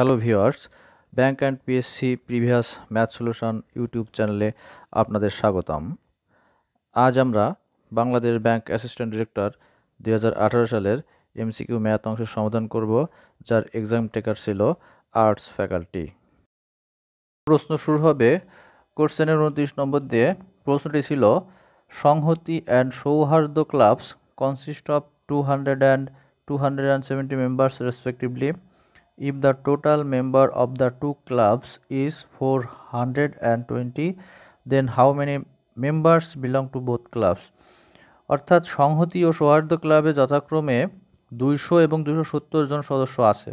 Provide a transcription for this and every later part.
hello viewers bank and PSC previous math solution YouTube চ্যানেলে আপনাদের স্বাগতম আজ আমরা বাংলাদেশ ব্যাংক অ্যাসিস্ট্যান্ট ডিরেক্টর দুই সালের এমসিকিউ ম্যাথ অংশ সমাধান করব যার এক্সাম টেকার ছিল আর্টস ফ্যাকাল্টি প্রশ্ন শুরু হবে কোশ্চেনের উনত্রিশ নম্বর দিয়ে প্রশ্নটি ছিল Sanghati and Sauhardya clubs consist of two hundred and two hundred and seventy members respectively if the total member of the two clubs is 420 then how many members belong to both clubs অর্থাৎ সংহতি ও সৌহার্দ্য ক্লাবে যথাক্রমে দুইশো এবং দুশো সত্তর জন সদস্য আছে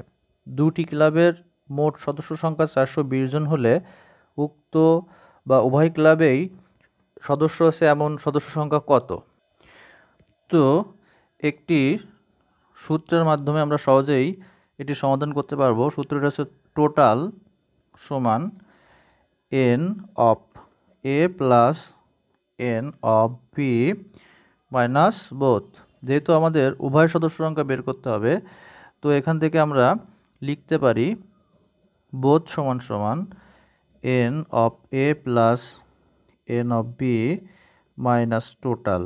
দুটি ক্লাবের মোট সদস্য সংখ্যা চারশো বিশ জন হলে উক্ত বা উভয় ক্লাবেই সদস্য আছে এমন সদস্য সংখ্যা কত তো একটি সূত্রের মাধ্যমে আমরা সহজেই এটি সমাধান করতে পারবো সূত্রটা হচ্ছে টোটাল সমান n of a plus n of b minus both যেহেতু আমাদের উভয় সদস্য সংখ্যা বের করতে হবে তো এখান থেকে আমরা লিখতে পারি বোধ সমান সমান n of a plus n of b minus total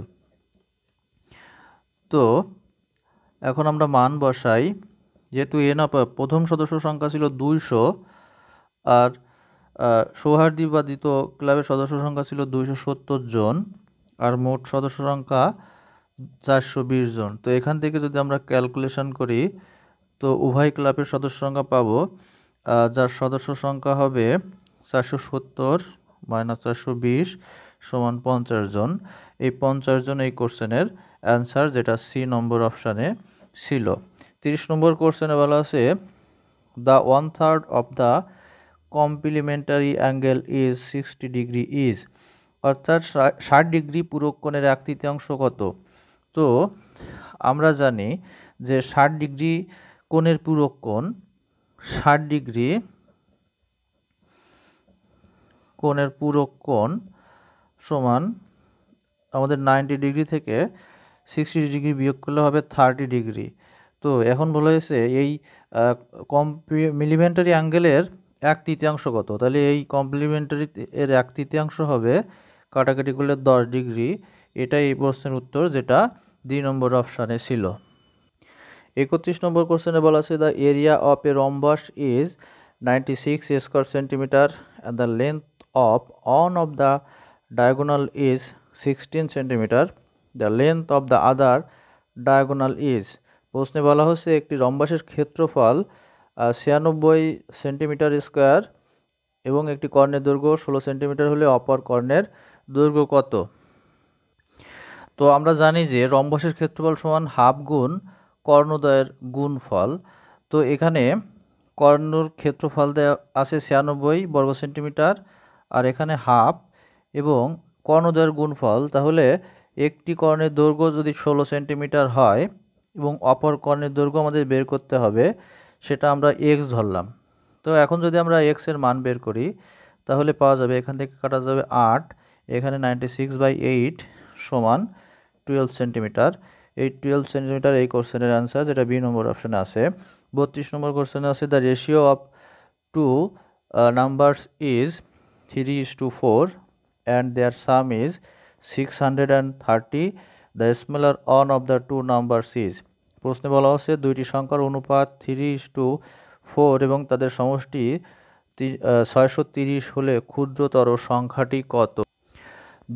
তো এখন আমরা মান বসাই যেহেতু এন অফ প্রথম সদস্য সংখ্যা ছিল দুইশো আর সৌহার্দিবাদিত ক্লাবের সদস্য সংখ্যা ছিল দুইশো সত্তর জন আর মোট সদস্য সংখ্যা চারশো বিশ জন তো এখান থেকে যদি আমরা ক্যালকুলেশন করি তো উভয় ক্লাবের সদস্য সংখ্যা পাবো যার সদস্য সংখ্যা হবে চারশো সত্তর মাইনাস চারশো বিশ সমান পঞ্চাশ জন এই পঞ্চাশ জন এই কোশ্চেনের অ্যান্সার যেটা সি নম্বর অপশানে ছিল তিরিশ নম্বর কোশ্চেনে বলা আছে the one third of the complementary angle is sixty degree is অর্থাৎ ষাট ডিগ্রি পুরক্ষণের এক তৃতীয়াংশ কত তো আমরা জানি যে ষাট ডিগ্রি কোণের পুরক্ষণ ষাট ডিগ্রি কোণের পুরক্ষণ সমান আমাদের নাইনটি ডিগ্রি থেকে সিক্সটি ডিগ্রি বিয়োগ করলে হবে থার্টি ডিগ্রি তো এখন বলা হয়েছে এই কম্পি মিলিমেন্টারি অ্যাঙ্গেলের এক তৃতীয়াংশ কত তাহলে এই কমপ্লিমেন্টারি এর এক তৃতীয়াংশ হবে কাটাকাটি করলে দশ ডিগ্রি এটাই এই প্রশ্নের উত্তর যেটা দুই নম্বর অপশানে ছিল একত্রিশ নম্বর কোশ্চেনে বলা আছে the area of a rhombus is ninety six square centimetre and the length of one of the diagonal is sixteen centimetre the length of the other diagonal is প্রশ্নে বলা হচ্ছে একটি রম্বাসের ক্ষেত্রফল ছিয়ানব্বই সেন্টিমিটার স্কোয়ার এবং একটি কর্ণের দৈর্ঘ্য ষোলো সেন্টিমিটার হলে অপর কর্ণের দৈর্ঘ্য কত তো আমরা জানি যে রম্বাসের ক্ষেত্রফল সমান হাফ গুণ কর্ণদয়ের গুণ ফল তো এখানে কর্ণর ক্ষেত্রফল দেওয়া আছে ছিয়ানব্বই বর্গ সেন্টিমিটার আর এখানে হাফ এবং কর্ণদয়ের গুণফল তাহলে একটি কর্ণের দৈর্ঘ্য যদি ষোলো সেন্টিমিটার হয় এবং অপর কর্ণের দৈর্ঘ্য আমাদের বের করতে হবে সেটা আমরা এক্স ধরলাম তো এখন যদি আমরা এক্সের মান বের করি তাহলে পাওয়া যাবে এখান থেকে কাটা যাবে আট এখানে নাইনটি সিক্স বাই এইট সমান টুয়েলভ সেন্টিমিটার এই টুয়েলভ সেন্টিমিটার এই কোশ্চেনের অ্যান্সার যেটা বি নম্বর অপশানে আছে বত্রিশ নম্বর কোশ্চেনে আছে the ratio of two numbers is three is to four and their sum is six hundred and thirty the smaller one of the two numbers is প্রশ্নে বলা হচ্ছে দুইটি সংখ্যার অনুপাত থ্রি টু ফোর এবং তাদের সমষ্টি ছয়শো তিরিশ হলে ক্ষুদ্রতর সংখ্যাটি কত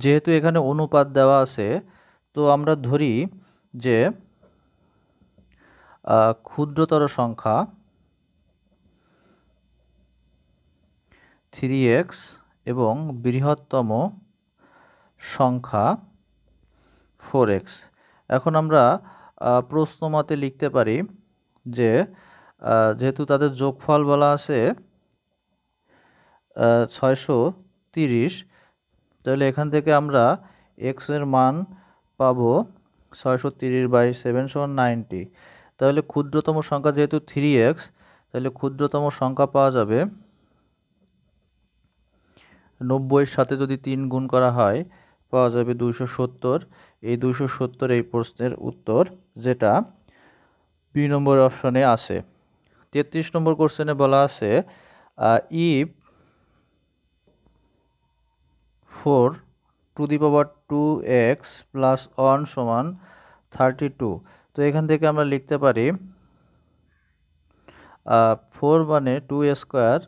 যেহেতু এখানে অনুপাত দেওয়া আছে তো আমরা ধরি যে ক্ষুদ্রতর সংখ্যা থ্রি এক্স এবং বৃহত্তম সংখ্যা ফোর এক্স এখন আমরা প্রশ্ন মতে লিখতে পারি যে যেহেতু তাদের যোগফল বলা আছে ছয়শো তিরিশ তাহলে এখান থেকে আমরা এক্সের মান পাব ছয়শো তিরিশ বাই সেভেন সমান নাইনটি তাহলে ক্ষুদ্রতম সংখ্যা যেহেতু থ্রি এক্স তাহলে ক্ষুদ্রতম সংখ্যা পাওয়া যাবে নব্বইয়ের সাথে যদি তিন গুণ করা হয় পাওয়া যাবে দুইশো সত্তর এই দুশো সত্তর এই প্রশ্নের উত্তর যেটা বি নম্বর অপশনে আছে তেত্রিশ নম্বর কোশ্চেনে বলা আছে if four to the power two x plus one সমান থার্টি টু তো এখান থেকে আমরা লিখতে পারি ফোর মানে two square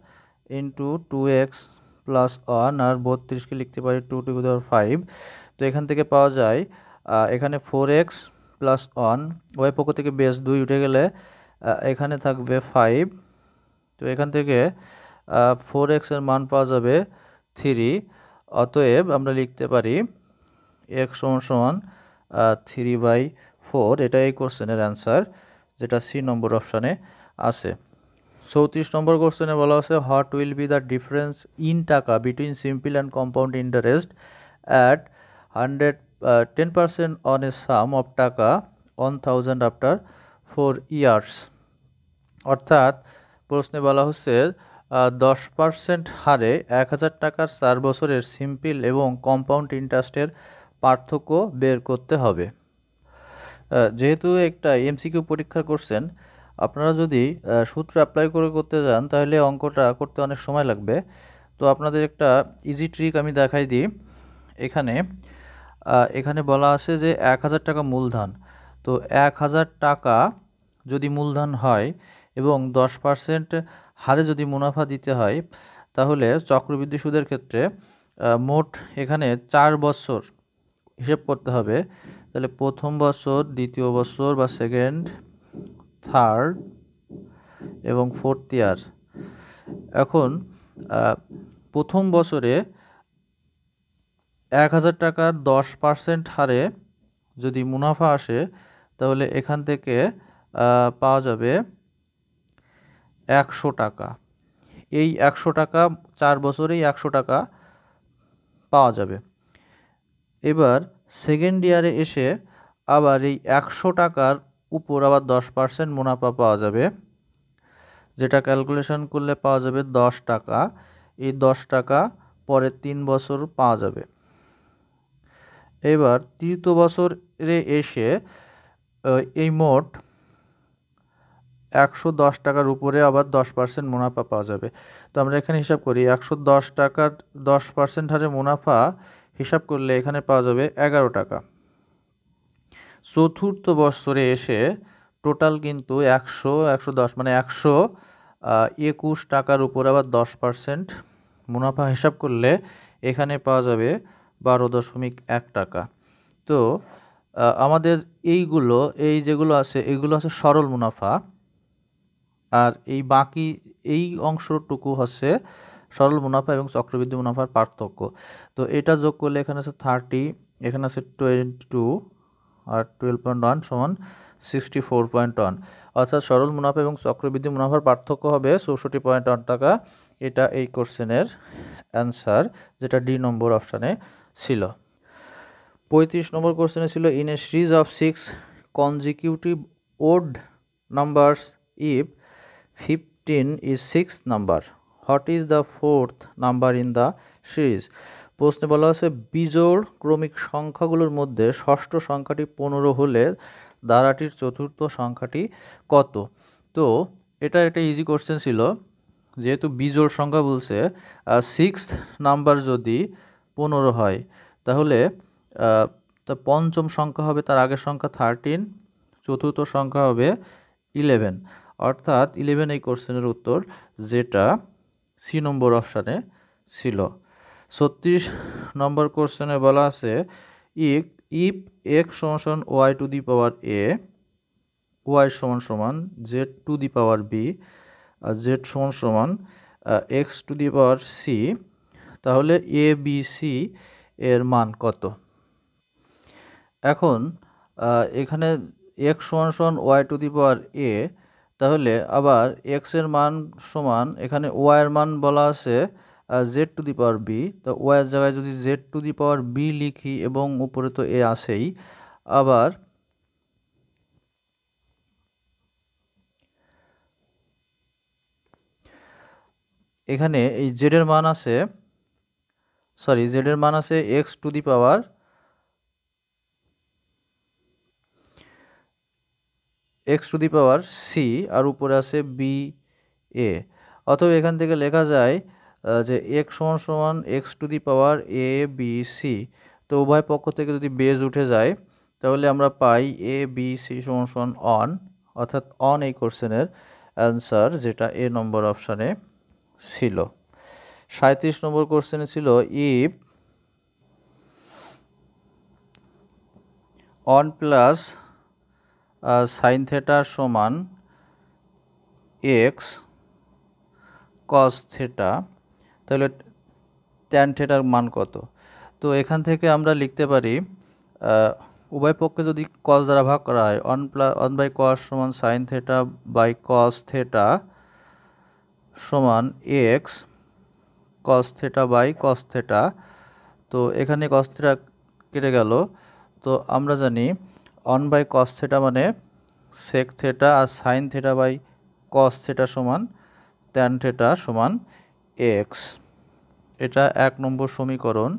into two x plus one আর বত্রিশকে লিখতে পারি টু টু পাওয়ার ফাইভ তো এখান থেকে পাওয়া যায় এখানে four x plus one y পক্ষ থেকে বেস দুই উঠে গেলে এখানে থাকবে ফাইভ তো এখান থেকে ফোর এক্সের মান পাওয়া যাবে থ্রি অতএব আমরা লিখতে পারি এক্স সমান সমান থ্রি বাই ফোর এটা এই কোশ্চেনের অ্যান্সার যেটা সি নম্বর অপশানে আছে চৌত্রিশ নম্বর কোশ্চেনে বলা আছে what will be the difference in taka between simple and compound interest at hundred ten percent on a sum of taka one thousand after four years অর্থাৎ প্রশ্নে বলা হচ্ছে দশ পার্সেন্ট হারে এক হাজার টাকার চার বছরের সিম্পল এবং কম্পাউন্ড ইন্টারেস্টের পার্থক্য বের করতে হবে যেহেতু একটা এমসিকিউ পরীক্ষা করছেন আপনারা যদি সূত্র অ্যাপ্লাই করে করতে যান তাহলে অঙ্কটা করতে অনেক সময় লাগবে তো আপনাদের একটা ইজি ট্রিক আমি দেখাই দিই এখানে এখানে বলা আছে যে এক হাজার টাকা মূলধন তো এক হাজার টাকা যদি মূলধন হয় এবং দশ পার্সেন্ট হারে যদি মুনাফা দিতে হয় তাহলে চক্রবৃদ্ধি সুদের ক্ষেত্রে মোট এখানে চার বছর হিসেব করতে হবে তাহলে প্রথম বছর দ্বিতীয় বছর বা সেকেন্ড থার্ড এবং ফোর্থ ইয়ার এখন প্রথম বছরে এক হাজার টাকার দশ পার্সেন্ট হারে যদি মুনাফা আসে তাহলে এখান থেকে পাওয়া যাবে একশো টাকা এই একশো টাকা চার বছরেই একশো টাকা পাওয়া যাবে এবার সেকেন্ড ইয়ারে এসে আবার এই একশো টাকার উপর আবার দশ পার্সেন্ট মুনাফা পাওয়া যাবে যেটা ক্যালকুলেশন করলে পাওয়া যাবে দশ টাকা এই দশ টাকা পরের তিন বছর পাওয়া যাবে এবার তৃতীয় বছরে এসে এই মোট একশো দশ টাকার উপরে আবার দশ পার্সেন্ট মুনাফা পাওয়া যাবে তো আমরা এখানে হিসাব করি একশো দশ টাকার দশ পার্সেন্ট হারে মুনাফা হিসাব করলে এখানে পাওয়া যাবে এগারো টাকা চতুর্থ বছরে এসে টোটাল কিন্তু একশো একশো দশ মানে একশো একুশ টাকার উপর আবার দশ পার্সেন্ট মুনাফা হিসাব করলে এখানে পাওয়া যাবে বারো দশমিক এক টাকা তো আমাদের এইগুলো এই যেগুলো আছে এগুলো আছে সরল মুনাফা আর এই বাকি এই অংশটুকু হচ্ছে সরল মুনাফা এবং চক্রবৃদ্ধি মুনাফার পার্থক্য তো এটা যোগ করলে এখানে আছে থার্টি এখানে আছে টোয়েন্টি টু আর টুয়েলভ পয়েন্ট ওয়ান সমান সিক্সটি ফোর পয়েন্ট ওয়ান অর্থাৎ সরল মুনাফা এবং চক্রবৃদ্ধি মুনাফার পার্থক্য হবে চৌষট্টি পয়েন্ট ওয়ান টাকা এটা এই কোশ্চেনের অ্যান্সার যেটা ডি নম্বর অপশানে ছিল পঁয়ত্রিশ নম্বর কোশ্চেনে ছিল in a series of six consecutive odd numbers if fifteen is six number what is the fourth number in the series প্রশ্নে বলা হয়েছে বিজোড় ক্রমিক সংখ্যাগুলোর মধ্যে ষষ্ঠ সংখ্যাটি পনেরো হলে দ্বারাটির চতুর্থ সংখ্যাটি কত তো এটা একটা ইজি কোশ্চেন ছিল যেহেতু বিজোড় সংখ্যা বলছে সিক্স নাম্বার যদি পনেরো হয় তাহলে তার পঞ্চম সংখ্যা হবে তার আগের সংখ্যা থার্টিন চতুর্থ সংখ্যা হবে ইলেভেন অর্থাৎ ইলেভেন এই কোশ্চেনের উত্তর যেটা সি নম্বর অপশানে ছিল ছত্রিশ নম্বর কোশ্চেনে বলা আছে ইক ইফ এক্স সমান সমান y to the power a y সমান সমান z to the power b আর জেড সমান সমান x to the power c তাহলে এ বি সি এর মান কত এখন এখানে এক্স সমান সমান ওয়াই টু দি পাওয়ার এ তাহলে আবার এক্স এর মান সমান এখানে ওয়াই এর মান বলা আছে z to the power b তো ওয়াই এর জায়গায় যদি z to the power b লিখি এবং উপরে তো এ আসেই আবার এখানে এই জেডের মান আছে সরি জেডের মান আছে x to the power x to the power c আর উপরে আছে বি এ অথবা এখান থেকে লেখা যায় যে এক্স সমান সমান x to the power a b c তো উভয় পক্ষ থেকে যদি বেজ উঠে যায় তাহলে আমরা পাই এ বি সি সমান সমান অন অর্থাৎ অন এই কোশ্চেনের অ্যান্সার যেটা এ নম্বর অপশানে ছিল সাঁত্রিশ নম্বর কোশ্চেনে ছিল if one plus sine theta সমান এক্স কস থেটা তাহলে ট্যান থেটার মান কত তো এখান থেকে আমরা লিখতে পারি উভয় পক্ষে যদি কস দ্বারা ভাগ করা হয় one plus one by cos সমান sine theta by cos theta সমান x cos theta by cos theta তো এখানে কস থেটা কেটে গেল তো আমরা জানি অন বাই কস থেটা মানে সেক থেটা আর sine theta by cos theta সমান ট্যান থেটা সমান এক্স এটা এক নম্বর সমীকরণ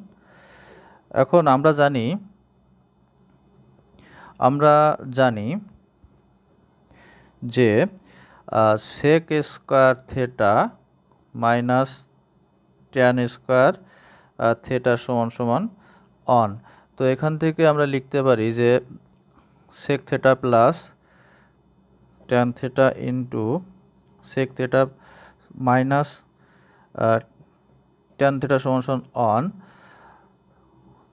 এখন আমরা জানি আমরা জানি যে sec square theta minus tan square theta সমান সমান অন তো এখান থেকে আমরা লিখতে পারি যে sec theta plus tan theta into sec theta minus tan theta সমান সমান অন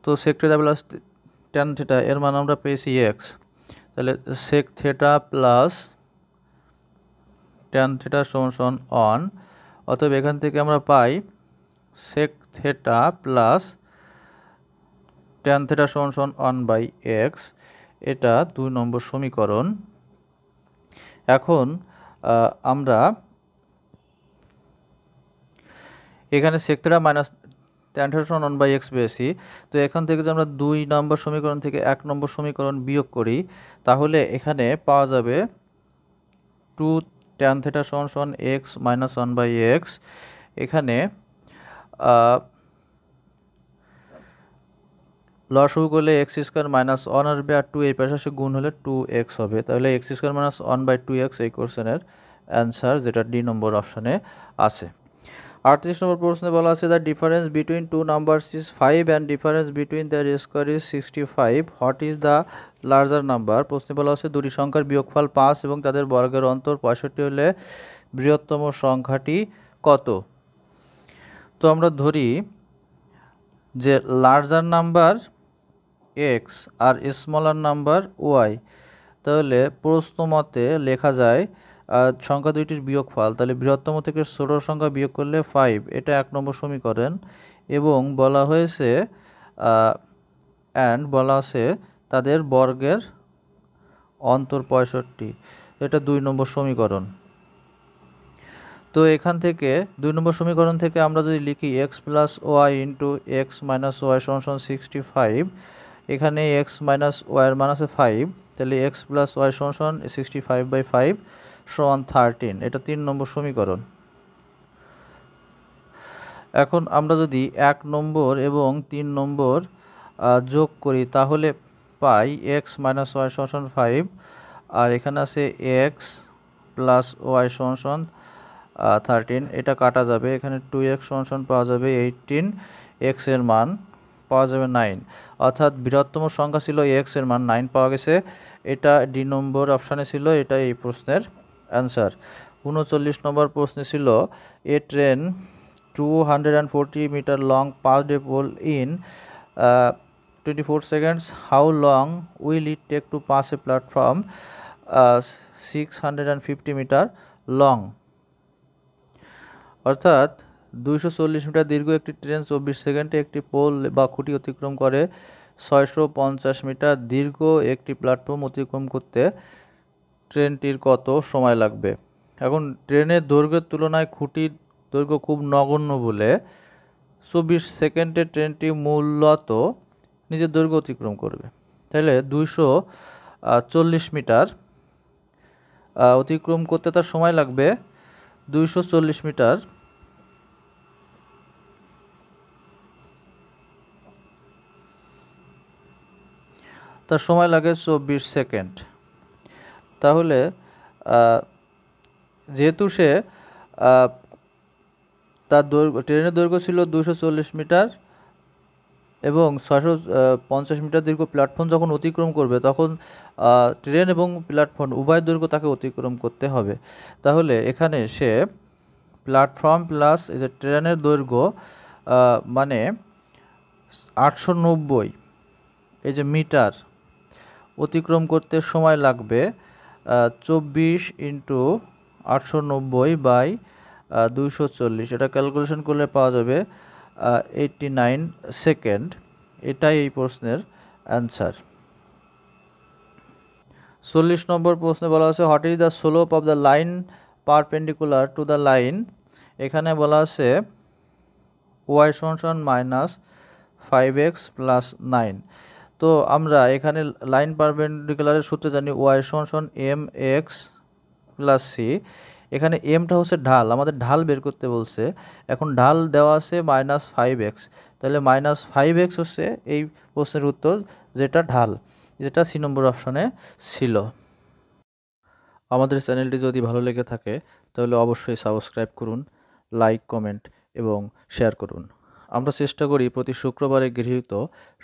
তো sec theta plus tan theta এর মান আমরা পেয়েছি এক্স তাহলে sec theta plus tan theta সমান সমান অন অতএব এখান থেকে আমরা পাই sec theta plus tan theta সমান সমান ওয়ান বাই এক্স এটা দুই নম্বর সমীকরণ এখন আমরা এখানে sec theta minus tan theta সমান ওয়ান বাই এক্স পেয়েছি তো এখান থেকে যদি আমরা দুই নম্বর সমীকরণ থেকে এক নম্বর সমীকরণ বিয়োগ করি তাহলে এখানে পাওয়া যাবে টু ট্যান থেটা সমান সমান x minus one by x এখানে লস শুরু করলে এক্স স্কোয়ার মাইনাস ওয়ান আসবে আর টু এই পাশাপাশি গুণ হলে টু এক্স হবে তাহলে x square minus one by two x এই কোশ্চেনের অ্যান্সার যেটা ডি নম্বর অপশানে আছে আটত্রিশ নম্বর প্রশ্নে বলা আছে the difference between two numbers is five and difference between the square is sixty five what is the larger number প্রশ্নে বলা আছে দুটি সংখ্যার বিয়োগফল পাঁচ এবং তাদের বর্গের অন্তর পঁয়ষট্টি হলে বৃহত্তম সংখ্যাটি কত তো আমরা ধরি যে লার্জার নাম্বার এক্স আর স্মলার নাম্বার ওয়াই তাহলে প্রশ্ন মতে লেখা যায় সংখ্যা দুইটির বিয়োগফল তাহলে বৃহত্তম থেকে ষোলো সংখ্যা বিয়োগ করলে ফাইভ এটা এক নম্বর সমীকরণ এবং বলা হয়েছে অ্যান্ড বলা আছে তাদের বর্গের অন্তর পঁয়ষট্টি এটা দুই নম্বর সমীকরণ তো এখান থেকে দুই নম্বর সমীকরণ থেকে আমরা যদি লিখি x plus y into x minus y সমান সিক্সটি ফাইভ এখানে এক্স মাইনাস ওয়াইয়ের মান আছে ফাইভ তাহলে এক্স প্লাস ওয়াই সমান সিক্সটি ফাইভ বাই ফাইভ সমান থার্টিন এটা তিন নম্বর সমীকরণ এখন আমরা যদি এক নম্বর এবং তিন নম্বর যোগ করি তাহলে পাই এক্স মাইনাস ওয়াই সমান ফাইভ আর এখানে আছে এক্স প্লাস ওয়াই সমান থার্টিন এটা কাটা যাবে এখানে টু এক্স সমান পাওয়া যাবে এইটিন এক্সের মান পাওয়া যাবে নাইন অর্থাৎ বৃহত্তম সংখ্যা ছিল এক্স এর মান নাইন পাওয়া গেছে এটা ডি নম্বর অপশানে ছিল এটা এই প্রশ্নের অ্যান্সার উনচল্লিশ নম্বর প্রশ্নে ছিল a train two hundred and forty metre long পাঁচ the pole in twenty four seconds how long will it take to pass a platform six hundred and fifty metre long অর্থাৎ দুইশো চল্লিশ metre দীর্ঘ একটি train চব্বিশ সেকেন্ডে একটি pole বা খুঁটি অতিক্রম করে ছয়শো পঞ্চাশ মিটার দীর্ঘ একটি প্ল্যাটফর্ম অতিক্রম করতে ট্রেনটির কত সময় লাগবে এখন ট্রেনের দৈর্ঘ্যের তুলনায় খুঁটির দৈর্ঘ্য খুব নগণ্য বলে চব্বিশ সেকেন্ডে ট্রেনটি মূলত নিজের দৈর্ঘ্য অতিক্রম করবে তাহলে দুইশো চল্লিশ মিটার অতিক্রম করতে তার সময় লাগবে দুইশো চল্লিশ মিটার তার সময় লাগে চব্বিশ সেকেন্ড তাহলে যেহেতু সে তার দৈর্ঘ্য ট্রেনের দৈর্ঘ্য ছিল দুশো মিটার এবং ছশো পঞ্চাশ মিটার দীর্ঘ প্ল্যাটফর্ম যখন অতিক্রম করবে তখন ট্রেন এবং প্ল্যাটফর্ম উভয় দৈর্ঘ্য তাকে অতিক্রম করতে হবে তাহলে এখানে সে প্ল্যাটফর্ম প্লাস এই যে ট্রেনের দৈর্ঘ্য মানে আটশো নব্বই এই যে মিটার অতিক্রম করতে সময় লাগবে চব্বিশ ইন্টু আটশো নব্বই বাই দুইশো চল্লিশ এটা ক্যালকুলেশন করলে পাওয়া যাবে এইটটি নাইন সেকেন্ড এটাই এই প্রশ্নের অ্যান্সার চল্লিশ নম্বর প্রশ্নে বলা আছে what is the slope of the line perpendicular to the line এখানে বলা আছে ওয়াই সমান সমান minus five x plus nine তো আমরা এখানে লাইন পারপেন্ডিকুলারের সূত্রে জানি ওয়াই সমান সমান এম এক্স প্লাস সি এখানে এমটা হচ্ছে ঢাল আমাদের ঢাল বের করতে বলছে এখন ঢাল দেওয়া আছে মাইনাস ফাইভ এক্স তাহলে মাইনাস ফাইভ এক্স হচ্ছে এই প্রশ্নের উত্তর যেটা ঢাল যেটা সি নম্বর অপশানে ছিল আমাদের চ্যানেলটি যদি ভালো লেগে থাকে তাহলে অবশ্যই সাবস্ক্রাইব করুন লাইক কমেন্ট এবং শেয়ার করুন আমরা চেষ্টা করি প্রতি শুক্রবারে গৃহীত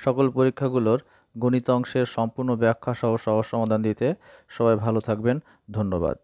সকল পরীক্ষাগুলোর গণিত অংশের সম্পূর্ণ ব্যাখ্যা সহ সহজ সমাধান দিতে সবাই ভালো থাকবেন ধন্যবাদ